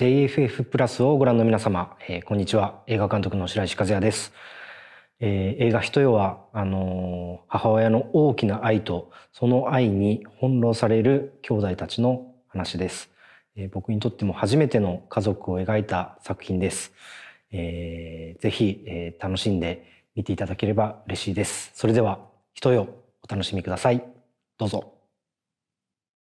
JFF プラスをご覧の皆様、えー、こんにちは映画監督の白石和也です、えー、映画「ひとよは」あのー、母親の大きな愛とその愛に翻弄される兄弟たちの話です、えー、僕にとっても初めての家族を描いた作品です、えー、ぜひ、えー、楽しんで見ていただければ嬉しいですそれでは「ひとよ」お楽しみくださいどうぞ